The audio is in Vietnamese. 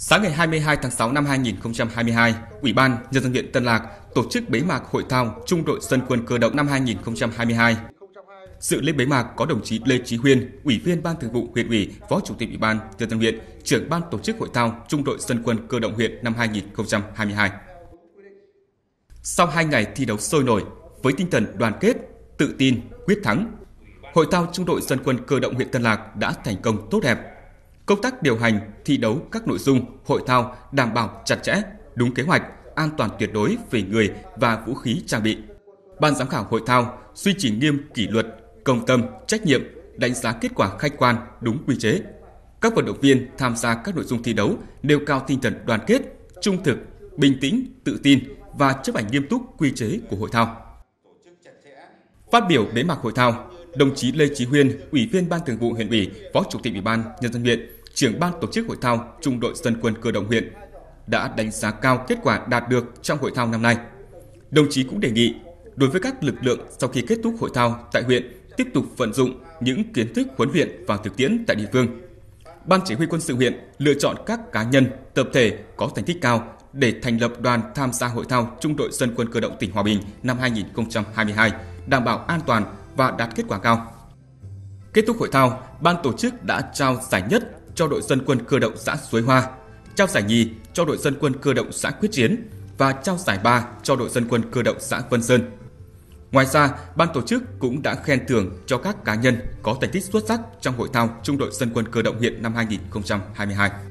Sáng ngày 22 tháng 6 năm 2022, Ủy ban Nhân dân huyện Tân Lạc tổ chức bế mạc hội thao Trung đội dân quân cơ động năm 2022. Sự lễ bế mạc có đồng chí Lê Chí Huyên, Ủy viên Ban Thường vụ huyện ủy, Phó Chủ tịch Ủy ban Nhân dân huyện, trưởng ban tổ chức hội thao Trung đội dân quân cơ động huyện năm 2022. Sau 2 ngày thi đấu sôi nổi, với tinh thần đoàn kết, tự tin, quyết thắng, Hội thao Trung đội dân quân cơ động huyện Tân Lạc đã thành công tốt đẹp Công tác điều hành, thi đấu các nội dung hội thao đảm bảo chặt chẽ, đúng kế hoạch, an toàn tuyệt đối về người và vũ khí trang bị. Ban giám khảo hội thao duy trì nghiêm kỷ luật, công tâm, trách nhiệm, đánh giá kết quả khách quan, đúng quy chế. Các vận động viên tham gia các nội dung thi đấu nêu cao tinh thần đoàn kết, trung thực, bình tĩnh, tự tin và chấp hành nghiêm túc quy chế của hội thao. Phát biểu bế mạc hội thao, đồng chí Lê trí Huyên, Ủy viên Ban Thường vụ huyện ủy, Phó Chủ tịch Ủy ban nhân dân huyện trưởng ban tổ chức hội thao Trung đội dân quân cơ động huyện đã đánh giá cao kết quả đạt được trong hội thao năm nay. Đồng chí cũng đề nghị đối với các lực lượng sau khi kết thúc hội thao tại huyện tiếp tục vận dụng những kiến thức huấn luyện và thực tiễn tại địa phương. Ban chỉ huy quân sự huyện lựa chọn các cá nhân, tập thể có thành tích cao để thành lập đoàn tham gia hội thao Trung đội dân quân cơ động tỉnh Hòa Bình năm 2022, đảm bảo an toàn và đạt kết quả cao. Kết thúc hội thao, ban tổ chức đã trao giải nhất cho đội dân quân cơ động xã Suối Hoa, trao giải nhì cho đội dân quân cơ động xã Quyết Chiến và trao giải ba cho đội dân quân cơ động xã Vân Sơn. Ngoài ra, ban tổ chức cũng đã khen thưởng cho các cá nhân có thành tích xuất sắc trong hội thao Trung đội dân quân cơ động huyện năm 2022.